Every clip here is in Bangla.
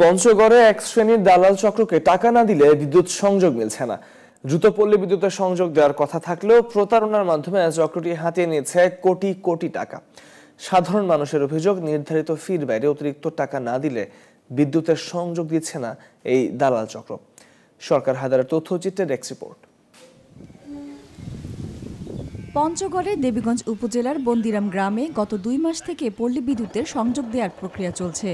পঞ্চগড়ে এক শ্রেণীর দালাল চক্রকে টাকা না দিলে বিদ্যুৎ সংযোগ মিলছে না দ্রুত পল্লী বিদ্যুতের সংযোগ দেওয়ার কথা থাকলেও প্রতারণার মাধ্যমে চক্রটি হাতিয়ে নিয়েছে কোটি কোটি টাকা সাধারণ মানুষের অভিযোগ নির্ধারিত ফির বাইরে অতিরিক্ত টাকা না দিলে বিদ্যুতের সংযোগ দিচ্ছে না এই দালাল চক্র সরকার হায়দারের তথ্যচিত্রের ডেস্ক রিপোর্ট পঞ্চগড়ে দেবীগঞ্জ উপজেলার বন্দিরাম গ্রামে গত দুই মাস থেকে পল্লী বিদ্যুতের সংযোগ দেওয়ার প্রক্রিয়া চলছে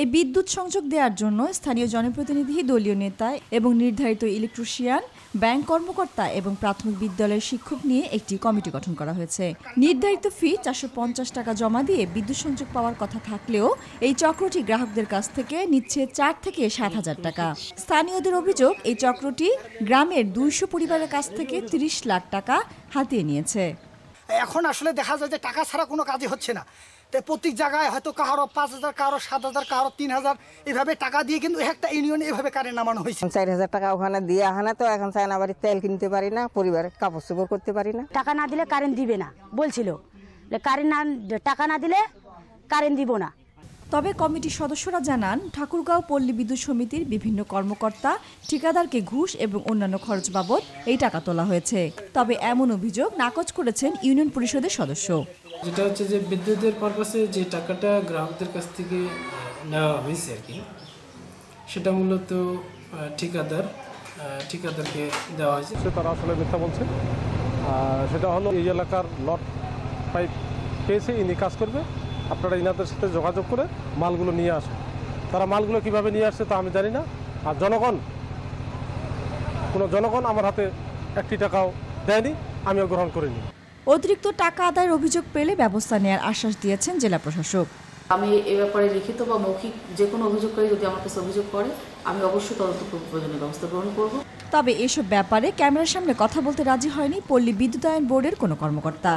এই বিদ্যুৎ সংযোগ দেওয়ার জন্য স্থানীয় জনপ্রতিনিধি দলীয় নেতা এবং নির্ধারিত ইলেকট্রিশিয়ান ব্যাংক কর্মকর্তা এবং প্রাথমিক বিদ্যালয়ের শিক্ষক নিয়ে একটি কমিটি গঠন করা হয়েছে নির্ধারিত ফি চারশো টাকা জমা দিয়ে বিদ্যুৎ সংযোগ পাওয়ার কথা থাকলেও এই চক্রটি গ্রাহকদের কাছ থেকে নিচ্ছে চার থেকে সাত হাজার টাকা স্থানীয়দের অভিযোগ এই চক্রটি গ্রামের দুইশো পরিবারের কাছ থেকে ৩০ লাখ টাকা হাতিয়ে নিয়েছে এখন আসলে দেখা যায় যে টাকা ছাড়া কোনো কাজই হচ্ছে না তাই প্রত্যেক জায়গায় হয়তো কারো পাঁচ হাজার কারো সাত হাজার কারো তিন হাজার এভাবে টাকা দিয়ে কিন্তু একটা ইউনিয়ন এভাবে কারে নামানো হয়েছে চার হাজার টাকা ওখানে দিয়ে আহানে তো এখন চায়না বাড়ির তেল কিনতে পারি না পরিবারের কাপড় চোপড় করতে পারি না টাকা না দিলে কারেন্ট দিবে না বলছিল কারেন্ট না টাকা না দিলে কারেন্ট দিব না তবে কমিটির সদস্যরা জানান ঠাকুরগাঁও পল্লী বিদ্যুৎ সমিতির বিভিন্ন কর্মকর্তা ঠিকাদারকে ঘুষ এবং অন্যান্য খরচ বাবদ এই টাকা তোলা হয়েছে তবে এমন অভিযোগ নাকচ করেছেন ইউনিয়ন পরিষদের সদস্য যেটা হচ্ছে যে বিদ্যুতের পারপাসে যে টাকাটা গ্রাহকদের কাছ থেকে নেওয়া হয়েছে আর কি সেটা মূলত ঠিকাদার ঠিকাদারকে দেওয়া হয়েছে তারা আসলে মিথ্যা বলছে সেটা হলো এই এলাকার লট পাইপ পেয়েছে ইনি কাজ করবে আপনারা ইনাদের সাথে যোগাযোগ করে মালগুলো নিয়ে আসুন তারা মালগুলো কিভাবে নিয়ে আসছে তা আমি জানি না আর জনগণ কোনো জনগণ আমার হাতে একটি টাকাও দেয়নি আমিও গ্রহণ করিনি অতিরিক্ত টাকা আদায়ের অভিযোগ পেলে ব্যবস্থা নেওয়ার আশ্বাস দিয়েছেন জেলা প্রশাসক আমি এ ব্যাপারে লিখিত বা মৌখিক যে কোনো অভিযোগ করে যদি আমার কাছে অভিযোগ করে আমি অবশ্যই তদন্ত প্রয়োজনীয় ব্যবস্থা গ্রহণ করব তবে এসব ব্যাপারে ক্যামেরার সামনে কথা বলতে রাজি হয়নি পল্লী বিদ্যুতায়ন বোর্ডের কোনো কর্মকর্তা